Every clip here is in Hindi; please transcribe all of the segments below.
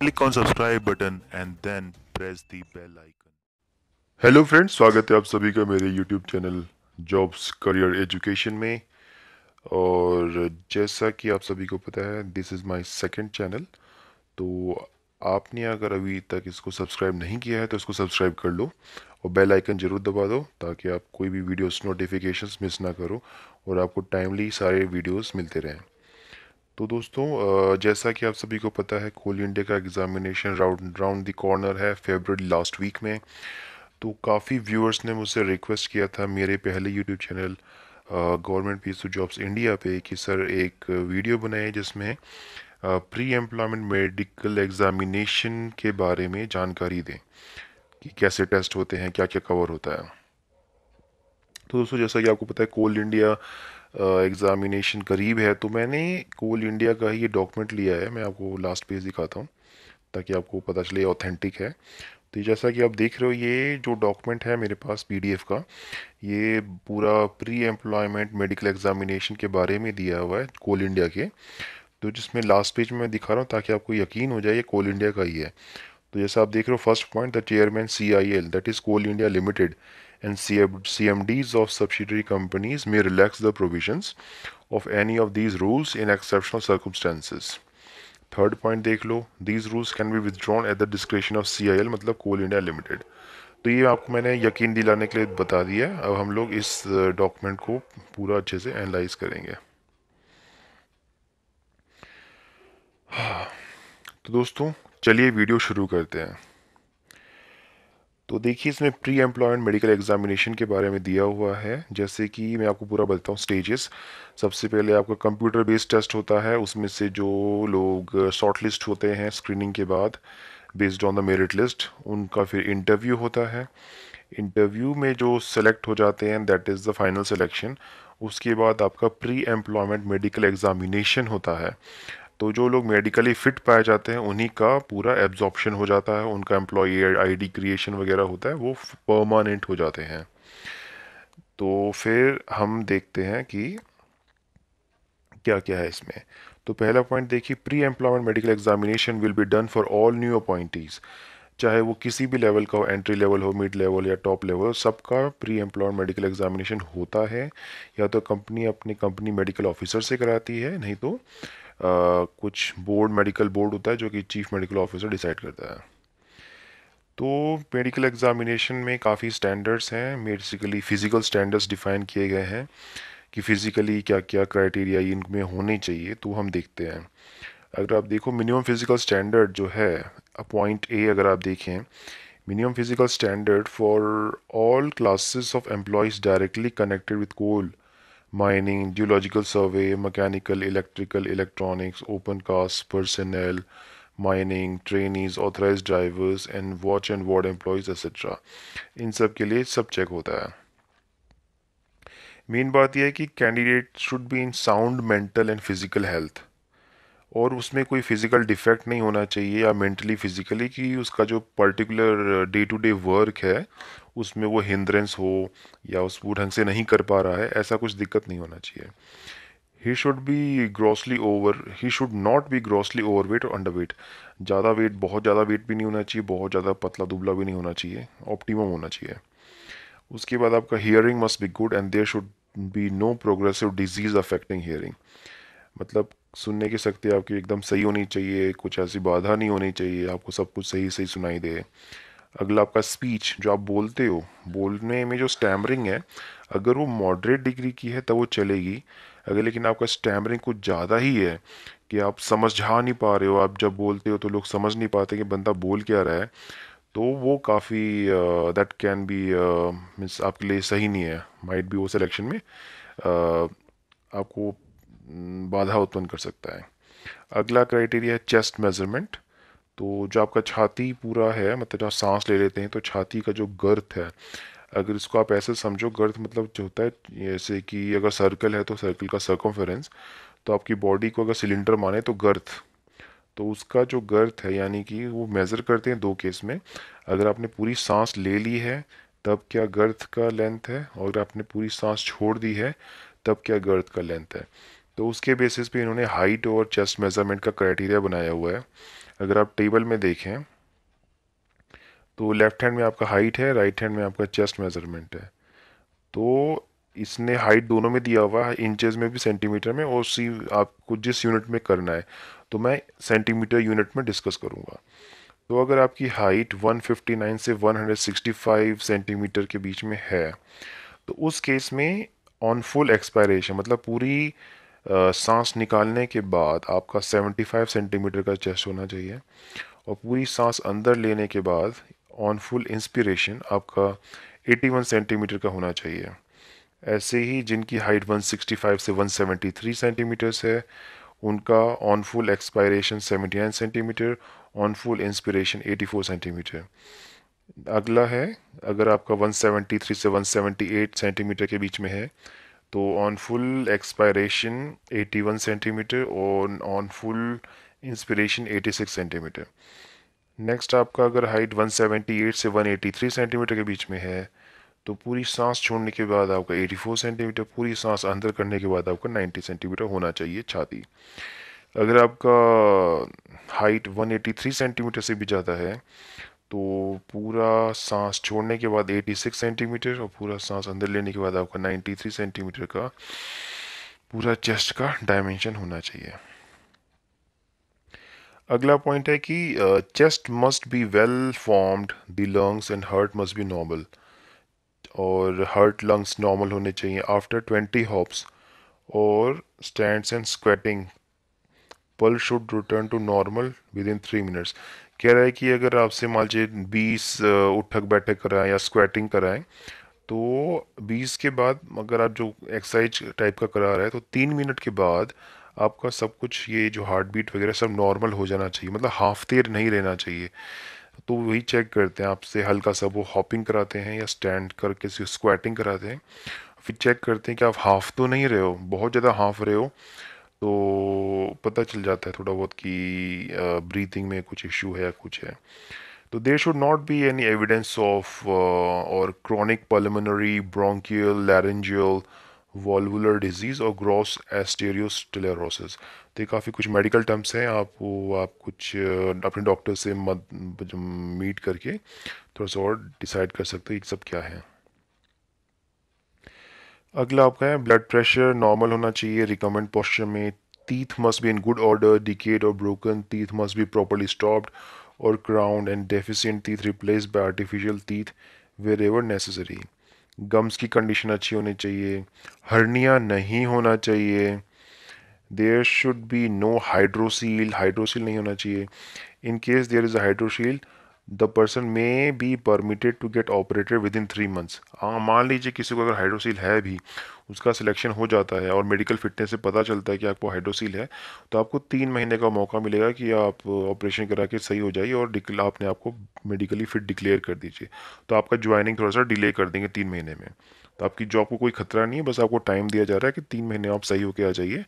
Click on subscribe button and then press the bell icon hello friends स्वागत है आप सभी का मेरे YouTube channel jobs career education में और जैसा कि आप सभी को पता है this is my second channel तो आपने अगर अभी तक इसको सब्सक्राइब नहीं किया है तो इसको सब्सक्राइब कर लो और बेल आइकन ज़रूर दबा दो ताकि आप कोई भी वीडियोस नोटिफिकेशंस मिस ना करो और आपको टाइमली सारे वीडियोस मिलते रहें तो दोस्तों जैसा कि आप सभी को पता है कोल इंडिया का examination round round the corner है फेबररी लास्ट वीक में तो काफ़ी व्यूअर्स ने मुझसे रिक्वेस्ट किया था मेरे पहले YouTube channel government P jobs India पे कि सर एक वीडियो बनाए जिसमें प्री एम्प्लॉयमेंट मेडिकल एग्ज़ामिनेशन के बारे में जानकारी दें कि कैसे टेस्ट होते हैं क्या क्या कवर होता है तो दोस्तों जैसा कि आपको पता है कोल इंडिया एग्ज़ामिनेशन करीब है तो मैंने कोल इंडिया का ही ये डॉक्यूमेंट लिया है मैं आपको लास्ट पेज दिखाता हूँ ताकि आपको पता चले ऑथेंटिक है तो जैसा कि आप देख रहे हो ये जो डॉक्यूमेंट है मेरे पास पीडीएफ का ये पूरा प्री एम्प्लॉयमेंट मेडिकल एग्जामिनेशन के बारे में दिया हुआ है कोल इंडिया के तो जिसमें लास्ट पेज में मैं दिखा रहा हूँ ताकि आपको यकीन हो जाए ये कोल इंडिया का ही है तो जैसा आप देख रहे हो first point the chairman C I L that is Coal India Limited and CMDs of subsidiary companies may relax the provisions of any of these rules in exceptional circumstances. Third point देख लो these rules can be withdrawn at the discretion of CIL मतलब Coal India Limited. तो ये आपको मैंने यकीन दिलाने के लिए बता दिया है अब हम लोग इस डॉक्यूमेंट को पूरा अच्छे से एनालाइज करेंगे तो दोस्तों चलिए वीडियो शुरू करते हैं तो देखिए इसमें प्री एम्प्लॉयमेंट मेडिकल एग्जामिनेशन के बारे में दिया हुआ है जैसे कि मैं आपको पूरा बताता हूँ स्टेजेस सबसे पहले आपका कंप्यूटर बेस्ड टेस्ट होता है उसमें से जो लोग शॉर्ट लिस्ट होते हैं स्क्रीनिंग के बाद based on the merit list उनका फिर इंटरव्यू होता है इंटरव्यू में जो सेलेक्ट हो जाते हैं that is the final selection उसके बाद आपका प्री एम्प्लॉयमेंट मेडिकल एग्जामिनेशन होता है तो जो लोग मेडिकली फिट पाए जाते हैं उन्हीं का पूरा एब्जॉर्प्शन हो जाता है उनका एम्प्लॉई आईडी क्रिएशन वगैरह होता है वो परमानेंट हो जाते हैं तो फिर हम देखते हैं कि क्या क्या है इसमें तो पहला पॉइंट देखिए pre employment medical examination will be done for all new appointees चाहे वो किसी भी लेवल का हो एंट्री लेवल हो मिड लेवल या टॉप लेवल हो सबका प्री एम्प्लॉयड मेडिकल एग्जामिनेशन होता है या तो कंपनी अपनी कंपनी मेडिकल ऑफिसर से कराती है नहीं तो कुछ बोर्ड मेडिकल बोर्ड होता है जो कि चीफ मेडिकल ऑफिसर डिसाइड करता है तो मेडिकल एग्जामिनेशन में काफ़ी स्टैंडर्ड्स हैं बेसिकली फ़िज़िकल स्टैंडर्ड्स डिफ़ाइन किए गए हैं कि फ़िज़िकली क्या क्या क्राइटेरिया इनमें होने चाहिए तो हम देखते हैं अगर आप देखो मिनिमम फ़िज़िकल स्टैंडर्ड जो है पॉइंट ए अगर आप देखें minimum physical standard for all classes of employees directly connected with coal mining geological survey mechanical electrical electronics open cast personnel mining trainees authorise drivers and watch and ward employees etcetera इन सब के लिए सब चेक होता है मेन बात यह है कि candidate should be in sound mental and physical health और उसमें कोई फिज़िकल डिफेक्ट नहीं होना चाहिए या मेंटली फिज़िकली कि उसका जो particular day to day work है उसमें वो हिंद्रेंस हो या उस वो ढंग से नहीं कर पा रहा है ऐसा कुछ दिक्कत नहीं होना चाहिए he should be grossly over he should not be grossly overweight और अंडर वेट ज़्यादा वेट बहुत ज़्यादा वेट भी नहीं होना चाहिए बहुत ज़्यादा पतला दुबला भी नहीं होना चाहिए ऑप्टिमम होना चाहिए उसके बाद आपका hearing must be good and there should be no progressive disease affecting hearing मतलब सुनने की शक्ति आपकी एकदम सही होनी चाहिए कुछ ऐसी बाधा नहीं होनी चाहिए आपको सब कुछ सही सही सुनाई दे अगला आपका स्पीच जो आप बोलते हो बोलने में जो स्टैमरिंग है अगर वो मॉडरेट डिग्री की है तब वो चलेगी अगर लेकिन आपका स्टैमरिंग कुछ ज़्यादा ही है कि आप समझ जा नहीं पा रहे हो आप जब बोलते हो तो लोग समझ नहीं पाते कि बंदा बोल क्या रहा है तो वो काफ़ी दैट कैन बी मीन्स आपके लिए सही नहीं है माइट भी वो सिलेक्शन में uh, आपको बाधा उत्पन्न कर सकता है अगला क्राइटेरिया है चेस्ट मेजरमेंट तो जो आपका छाती पूरा है मतलब जहाँ सांस ले लेते हैं तो छाती का जो गर्थ है अगर इसको आप ऐसे समझो गर्थ मतलब जो होता है जैसे कि अगर सर्कल है तो सर्कल का सर्कमफेरेंस तो आपकी बॉडी को अगर सिलेंडर माने तो गर्थ तो उसका जो गर्थ है यानी कि वो मेज़र करते हैं दो केस में अगर आपने पूरी सांस ले ली है तब क्या गर्थ का लेंथ है और अगर आपने पूरी सांस छोड़ दी है तब क्या गर्थ का लेंथ है तो उसके बेसिस पे इन्होंने हाइट और चेस्ट मेज़रमेंट का क्राइटेरिया बनाया हुआ है अगर आप टेबल में देखें तो लेफ़्ट हैंड में आपका हाइट है राइट हैंड में आपका चेस्ट मेज़रमेंट है तो इसने हाइट दोनों में दिया हुआ है इंचेस में भी सेंटीमीटर में और उसी आपको जिस यूनिट में करना है तो मैं सेंटीमीटर यूनिट में डिस्कस करूँगा तो अगर आपकी हाइट 159 से 165 सेंटीमीटर के बीच में है तो उस केस में ऑन फुल एक्सपायरेशन मतलब पूरी सांस निकालने के बाद आपका 75 सेंटीमीटर का चेस्ट होना चाहिए और पूरी सांस अंदर लेने के बाद ऑन फुल इंस्पिरेशन आपका 81 सेंटीमीटर का होना चाहिए ऐसे ही जिनकी हाइट 165 से 173 सेंटीमीटर्स है उनका on full expiration 79 centimetre on full inspiration 84 centimetre अगला है अगर आपका 173 से 178 सेंटीमीटर के बीच में है तो ऑन फुल एक्सपायरेशन 81 सेंटीमीटर और on full inspiration 86 centimetre next आपका अगर हाइट 178 से 183 सेंटीमीटर के बीच में है तो पूरी सांस छोड़ने के बाद आपका 84 सेंटीमीटर पूरी सांस अंदर करने के बाद आपका 90 सेंटीमीटर होना चाहिए छाती अगर आपका हाइट 183 सेंटीमीटर से भी ज़्यादा है तो पूरा सांस छोड़ने के बाद 86 सेंटीमीटर और पूरा सांस अंदर लेने के बाद आपका 93 सेंटीमीटर का पूरा चेस्ट का डायमेंशन होना चाहिए अगला पॉइंट है कि chest must be well formed the lungs and heart must be normal और हार्ट लंग्स नॉर्मल होने चाहिए आफ्टर ट्वेंटी हॉप्स और stands and squatting pulse should return to normal within three minutes कह रहा है कि अगर आपसे मान लीजिए बीस उठक बैठक कराएं या स्क्वैटिंग कराएं तो बीस के बाद अगर आप जो एक्सरसाइज टाइप का करा रहे हैं तो तीन मिनट के बाद आपका सब कुछ ये जो हार्ट बीट वगैरह सब नॉर्मल हो जाना चाहिए मतलब हाफ देर नहीं रहना चाहिए तो वही चेक करते हैं आपसे हल्का सा वो हॉपिंग कराते हैं या स्टैंड करके स्क्वैटिंग कराते हैं फिर चेक करते हैं कि आप हाफ तो नहीं रहे हो बहुत ज़्यादा हाफ रहे हो तो पता चल जाता है थोड़ा बहुत कि ब्रीथिंग में कुछ इश्यू है या कुछ है तो there should not be any evidence of और chronic pulmonary bronchial laryngeal valvular disease और ग्रॉस एस्टेरियोस्टेलरोसिस तो ये काफ़ी कुछ मेडिकल टर्म्स हैं आप वो आप कुछ अपने डॉक्टर से मत मीट करके थोड़ा सा और डिसाइड कर सकते हो ये सब क्या है अगला आपका है ब्लड प्रेशर नॉर्मल होना चाहिए रिकमेंड पोस्चर में teeth must be in good order decayed और broken teeth must be properly stopped और crowned and deficient teeth replace by artificial teeth wherever necessary gums की कंडीशन अच्छी होनी चाहिए हर्निया नहीं होना चाहिए there should be no hydrocele hydrocele नहीं होना चाहिए in case there is a hydrocele the person may be permitted to get operated within three months हाँ, मान लीजिए किसी को अगर हाइड्रोसील है भी उसका सिलेक्शन हो जाता है और मेडिकल फिटनेस से पता चलता है कि आपको हाइड्रोसील है तो आपको तीन महीने का मौका मिलेगा कि आप ऑपरेशन करा के सही हो जाइए और आपने आपको मेडिकली फिट डिक्लेयर कर दीजिए तो आपका ज्वाइनिंग थोड़ा सा डिले कर देंगे तीन महीने में तो आपकी जॉब को कोई खतरा नहीं है बस आपको टाइम दिया जा रहा है कि तीन महीने आप सही होकर आ जाइए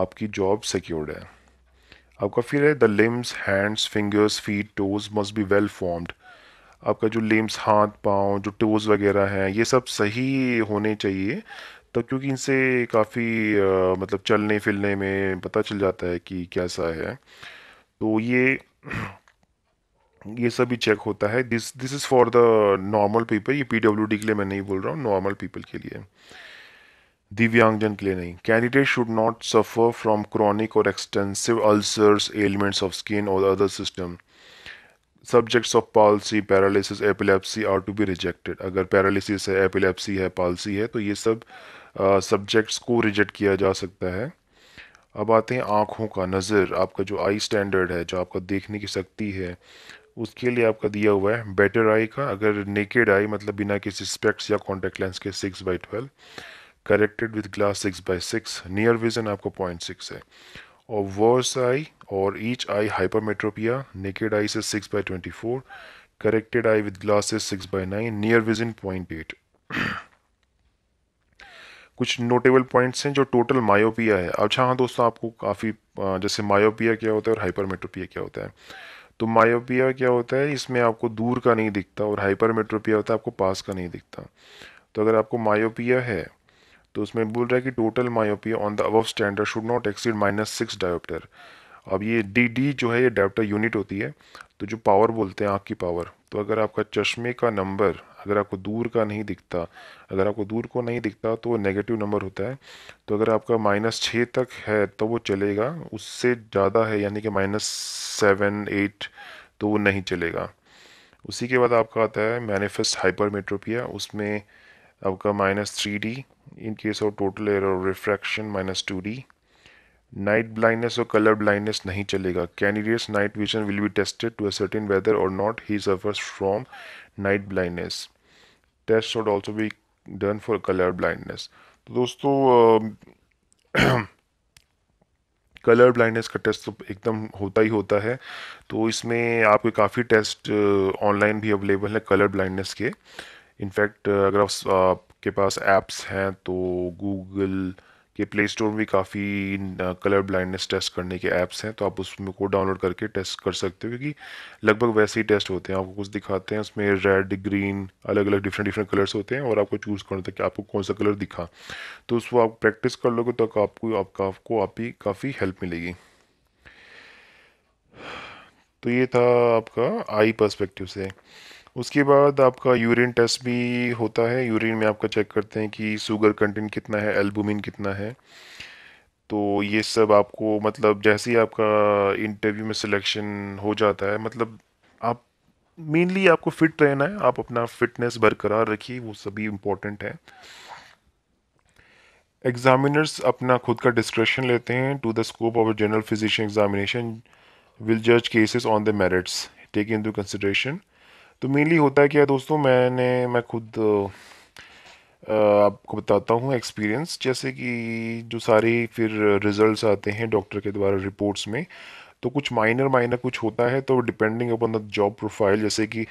आपकी जॉब सिक्योर्ड है आपका फिर है the limbs hands fingers feet toes must be well formed आपका जो लिम्स हाथ पाँव जो टोज वगैरह हैं ये सब सही होने चाहिए तो क्योंकि इनसे काफ़ी मतलब चलने फिरने में पता चल जाता है कि कैसा है तो ये ये सभी चेक होता है this this is for the normal people ये पी के लिए मैं नहीं बोल रहा हूँ नॉर्मल पीपल के लिए दिव्यांगजन के लिए नहीं candidate should not suffer from chronic और extensive ulcers ailments of skin और other system subjects of policy paralysis epilepsy are to be rejected अगर पैरालिसिस है एपिलेप्सी है पॉलिसी है तो ये सब सब्जेक्ट्स को रिजेक्ट किया जा सकता है अब आते हैं आँखों का नज़र आपका जो आई स्टैंडर्ड है जो आपका देखने की शक्ति है उसके लिए आपका दिया हुआ है बेटर आई का अगर नेकेड आई मतलब बिना किसी स्पेक्ट्स या कॉन्टेक्ट लेंस के six by twelve corrected with glass six by six near vision आपको पॉइंट सिक्स है और वर्स आई और each eye hypermetropia naked eye से six by twenty four corrected eye with glasses six by nine near vision point eight कुछ नोटेबल पॉइंट्स हैं जो टोटल मायोपिया है अच्छा हाँ दोस्तों आपको काफ़ी जैसे मायोपिया क्या होता है और हाइपरमेट्रोपिया क्या होता है तो मायोपिया क्या होता है इसमें आपको दूर का नहीं दिखता और हाइपरमेट्रोपिया होता है आपको पास का नहीं दिखता तो अगर आपको मायोपिया है तो उसमें बोल रहा है कि total myopia on the above standard should not exceed minus six dioptre अब ये डी डी जो है ये डायोप्टर यूनिट होती है तो जो पावर बोलते हैं आँख की पावर तो अगर आपका चश्मे का नंबर अगर आपको दूर का नहीं दिखता अगर आपको दूर को नहीं दिखता तो वो नेगेटिव नंबर होता है तो अगर आपका माइनस छः तक है तो वो चलेगा उससे ज़्यादा है यानी कि माइनस सेवन एट तो वो नहीं चलेगा उसी के बाद आपका आता है मैनिफेस्ट हाइपरमेट्रोपिया उसमें आपका minus three D in case of total error refraction minus 2d night blindness or color blindness nahi chalega candidate's night vision will be tested to ascertain whether or not he suffers from night blindness test should also be done for color blindness तो दोस्तों कलर ब्लाइंडनेस का टेस्ट तो एकदम होता ही होता है तो इसमें आपके काफ़ी टेस्ट ऑनलाइन भी अवेलेबल है कलर ब्लाइंडनेस के इनफैक्ट अगर आप के पास ऐप्स हैं तो गूगल के प्ले स्टोर में भी काफ़ी कलर ब्लाइंडनेस टेस्ट करने के ऐप्स हैं तो आप उसमें को डाउनलोड करके टेस्ट कर सकते हो क्योंकि लगभग वैसे ही टेस्ट होते हैं आपको कुछ दिखाते हैं उसमें रेड ग्रीन अलग अलग डिफरेंट डिफरेंट कलर्स होते हैं और आपको चूज़ करना था कि आपको कौन सा कलर दिखा तो उसको आप प्रैक्टिस कर लोगे तो आपको आपका आपको आपकी काफ़ी हेल्प मिलेगी तो ये था आपका आई पर्सपेक्टिव से उसके बाद आपका यूरिन टेस्ट भी होता है यूरिन में आपका चेक करते हैं कि शुगर कंटेंट कितना है एल्बुमिन कितना है तो ये सब आपको मतलब जैसे ही आपका इंटरव्यू में सिलेक्शन हो जाता है मतलब आप मेनली आपको फिट रहना है आप अपना फिटनेस बरकरार रखिए वो सभी इम्पोर्टेंट है एग्जामिनर्स अपना खुद का डिस्क्रिप्शन लेते हैं to the scope of general physician examination will जज cases on the merits take into consideration तो मेनली होता है क्या दोस्तों मैंने मैं खुद आपको बताता हूँ एक्सपीरियंस जैसे कि जो सारे फिर रिजल्ट्स आते हैं डॉक्टर के द्वारा रिपोर्ट्स में तो कुछ माइनर माइनर कुछ होता है तो depending upon the job profile जैसे कि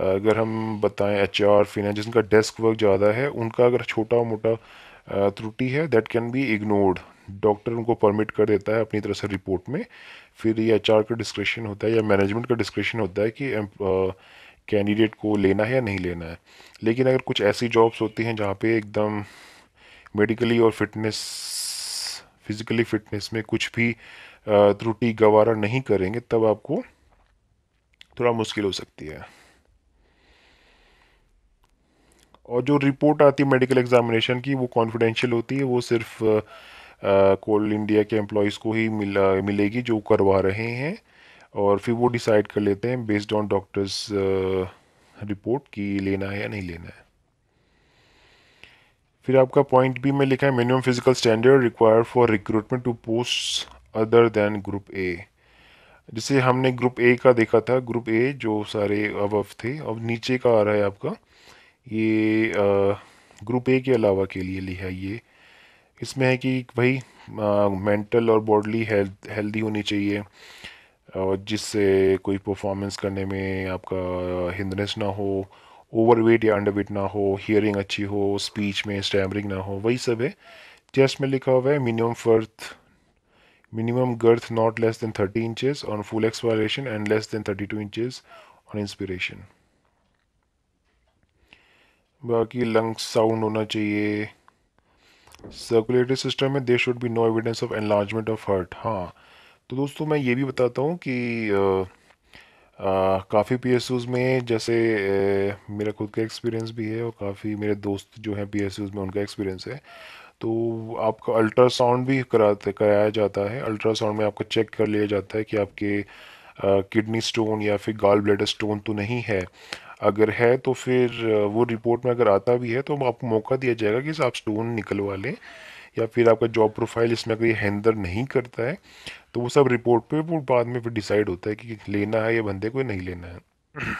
अगर हम बताएं एच आर फिनेंस जिनका डेस्क वर्क ज़्यादा है उनका अगर छोटा मोटा त्रुटि है that can be ignored doctor उनको परमिट कर देता है अपनी तरह से रिपोर्ट में फिर ये एच का डिस्क्रिप्शन होता है या मैनेजमेंट का डिस्क्रिप्शन होता है कि कैंडिडेट को लेना है या नहीं लेना है लेकिन अगर कुछ ऐसी जॉब्स होती हैं जहाँ पे एकदम मेडिकली और फिटनेस फिज़िकली फिटनेस में कुछ भी त्रुटि गवारा नहीं करेंगे तब आपको थोड़ा मुश्किल हो सकती है और जो रिपोर्ट आती है मेडिकल एग्जामिनेशन की वो कॉन्फिडेंशियल होती है वो सिर्फ कोल इंडिया के एम्प्लॉयज़ को ही मिला मिलेगी जो करवा रहे हैं और फिर वो डिसाइड कर लेते हैं बेस्ड ऑन डॉक्टर्स रिपोर्ट कि लेना है या नहीं लेना है फिर आपका पॉइंट बी में लिखा है minimum physical standard required for recruitment to post other than group A जैसे हमने ग्रुप ए का देखा था ग्रुप ए जो सारे अब थे अब नीचे का आ रहा है आपका ये ग्रुप uh, ए के अलावा के लिए लिखा है ये इसमें है कि भाई मेंटल uh, और बॉडली हेल्थ हेल्दी होनी चाहिए और जिससे कोई परफॉर्मेंस करने में आपका हिंद्रेंस ना हो ओवर वेट या अंडरवेट ना हो हियरिंग अच्छी हो स्पीच में स्टैमरिंग ना हो वही सब है टेस्ट में लिखा हुआ है minimum girth minimum girth not less than thirty inches on full expiration and less than thirty two inches on inspiration बाकी लंग्स साउंड होना चाहिए सर्कुलेटरी सिस्टम में there should be no evidence of enlargement of heart हाँ तो दोस्तों मैं ये भी बताता हूँ कि काफ़ी पी में जैसे ए, मेरा खुद का एक्सपीरियंस भी है और काफ़ी मेरे दोस्त जो हैं पी में उनका एक्सपीरियंस है तो आपका अल्ट्रासाउंड भी कराते कराया जाता है अल्ट्रासाउंड में आपका चेक कर लिया जाता है कि आपके किडनी स्टोन या फिर गाल ब्लेडर स्टोन तो नहीं है अगर है तो फिर वो रिपोर्ट में अगर आता भी है तो आपको मौका दिया जाएगा कि आप स्टोन निकलवा लें या फिर आपका जॉब प्रोफाइल इसमें अगर ये हैंडल नहीं करता है तो वो सब रिपोर्ट पे वो बाद में फिर डिसाइड होता है कि लेना है या बंदे को नहीं लेना है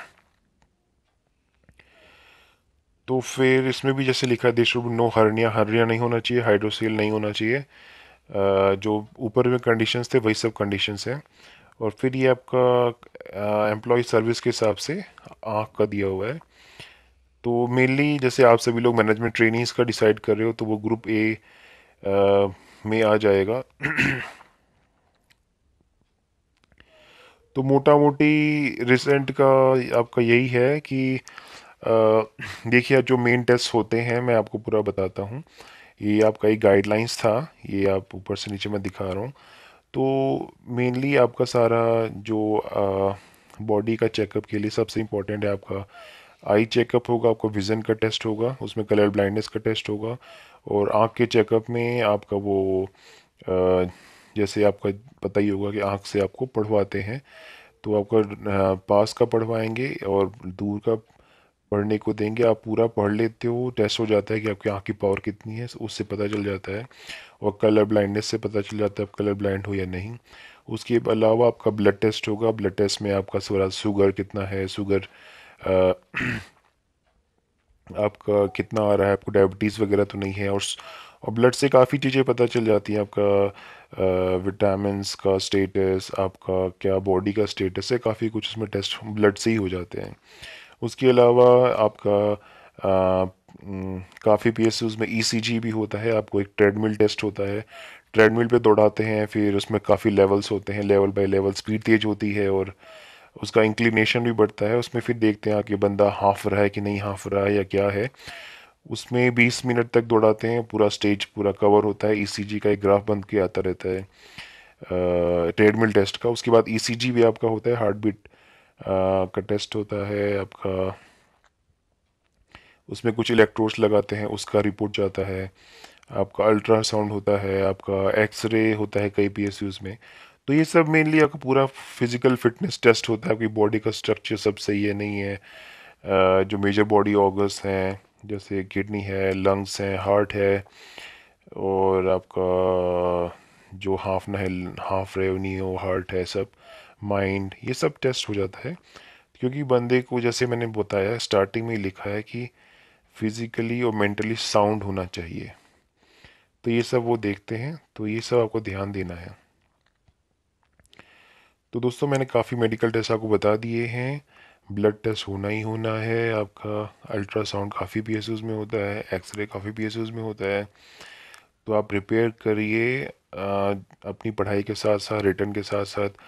तो फिर इसमें भी जैसे लिखा है they should no hernia hernia नहीं होना चाहिए हाइड्रोसेल नहीं होना चाहिए जो ऊपर में कंडीशंस थे वही सब कंडीशंस हैं और फिर ये आपका एम्प्लॉय सर्विस के हिसाब से आँख का दिया हुआ है तो मेनली जैसे आप सभी लोग मैनेजमेंट ट्रेनिंग्स का डिसाइड कर रहे हो तो वो ग्रुप ए में आ जाएगा तो मोटा मोटी रिसेंट का आपका यही है कि देखिए जो मेन टेस्ट होते हैं मैं आपको पूरा बताता हूँ ये आपका एक गाइडलाइंस था ये आप ऊपर से नीचे मैं दिखा रहा हूँ तो मेनली आपका सारा जो बॉडी का चेकअप के लिए सबसे इम्पोर्टेंट है आपका आई चेकअप होगा आपका विज़न का टेस्ट होगा उसमें कलर ब्लाइंडनेस का टेस्ट होगा और आँख के चेकअप में आपका वो जैसे आपका पता ही होगा कि आँख से आपको पढ़वाते हैं तो आपका पास का पढ़वाएंगे और दूर का पढ़ने को देंगे आप पूरा पढ़ लेते हो टेस्ट हो जाता है कि आपकी आँख की पावर कितनी है उससे पता चल जाता है और कलर ब्लाइंडनेस से पता चल जाता है आप कलर ब्लाइंड हो या नहीं उसके अलावा आपका ब्लड टेस्ट होगा ब्लड टेस्ट में आपका शुगर कितना है शुगर आपका कितना आ रहा है आपको डायबिटीज़ वगैरह तो नहीं है और और ब्लड से काफ़ी चीज़ें पता चल जाती हैं आपका विटामिन का स्टेटस आपका क्या बॉडी का स्टेटस है काफ़ी कुछ उसमें टेस्ट ब्लड से ही हो जाते हैं उसके अलावा आपका काफ़ी पी ई सी जी भी होता है आपको एक ट्रेडमिल टेस्ट होता है ट्रेडमिल पे दौड़ाते हैं फिर उसमें काफ़ी लेवल्स होते हैं लेवल बाय लेवल स्पीड तेज़ होती है और उसका इंक्लिनेशन भी बढ़ता है उसमें फिर देखते हैं आगे बंदा हाफ रहा है कि नहीं हाफ रहा है या क्या है उसमें 20 मिनट तक दौड़ाते हैं पूरा स्टेज पूरा कवर होता है ईसीजी e का एक ग्राफ बन के आता रहता है ट्रेडमिल टेस्ट का उसके बाद ईसीजी e भी आपका होता है हार्ट बीट का टेस्ट होता है आपका उसमें कुछ इलेक्ट्रोड्स लगाते हैं उसका रिपोर्ट जाता है आपका अल्ट्रासाउंड होता है आपका एक्सरे होता है कई पी में तो ये सब मेनली आपको पूरा फिजिकल फिटनेस टेस्ट होता है आपकी बॉडी का स्ट्रक्चर सब सही है नहीं है जो मेजर बॉडी ऑर्गन्स हैं जैसे किडनी है लंग्स हैं हार्ट है और आपका जो हाफ ना है हाफ हो हार्ट है सब माइंड ये सब टेस्ट हो जाता है क्योंकि बंदे को जैसे मैंने बताया स्टार्टिंग में लिखा है कि फिज़िकली और मेंटली साउंड होना चाहिए तो ये सब वो देखते हैं तो ये सब आपको ध्यान देना है तो दोस्तों मैंने काफ़ी मेडिकल टेस्ट आपको बता दिए हैं ब्लड टेस्ट होना ही होना है आपका अल्ट्रासाउंड काफ़ी पी में होता है एक्सरे काफ़ी पी में होता है तो आप प्रिपेयर करिए अपनी पढ़ाई के साथ साथ रिटर्न के साथ साथ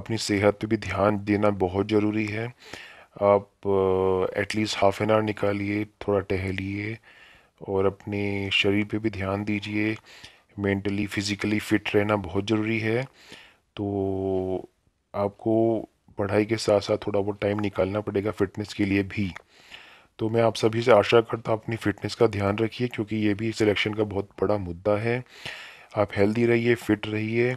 अपनी सेहत पे भी ध्यान देना बहुत ज़रूरी है आप एटलीस्ट हाफ एन आवर निकालिए थोड़ा टहलिए और अपने शरीर पे भी ध्यान दीजिए मेंटली फ़िज़िकली फ़िट रहना बहुत ज़रूरी है तो आपको पढ़ाई के साथ साथ थोड़ा बहुत टाइम निकालना पड़ेगा फ़िटनेस के लिए भी तो मैं आप सभी से आशा करता हूँ अपनी फ़िटनेस का ध्यान रखिए क्योंकि ये भी सिलेक्शन का बहुत बड़ा मुद्दा है आप हेल्दी रहिए फिट रहिए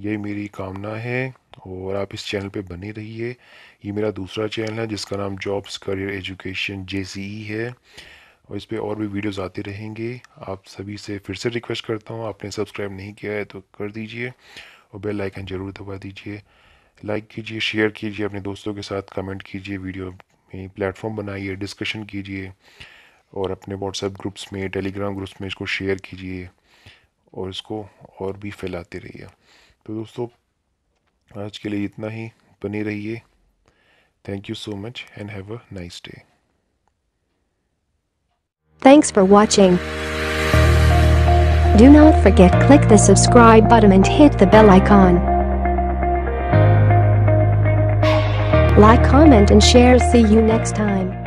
ये मेरी कामना है और आप इस चैनल पे बने रहिए ये मेरा दूसरा चैनल है जिसका नाम जॉब्स करियर एजुकेशन जे है और इस पर और भी वीडियोस आते रहेंगे आप सभी से फिर से रिक्वेस्ट करता हूँ आपने सब्सक्राइब नहीं किया है तो कर दीजिए और बेल आइकन ज़रूर दबा दीजिए लाइक कीजिए शेयर कीजिए अपने दोस्तों के साथ कमेंट कीजिए वीडियो में प्लेटफॉर्म बनाइए डिस्कशन कीजिए और अपने व्हाट्सएप ग्रुप्स में टेलीग्राम ग्रुप्स में इसको शेयर कीजिए और इसको और भी फैलाते रहिए तो दोस्तों आज के लिए इतना ही बने रहिए thank you so much and have a nice day thanks for watching do not forget click the subscribe button and hit the bell icon Like, comment and share. See you next time.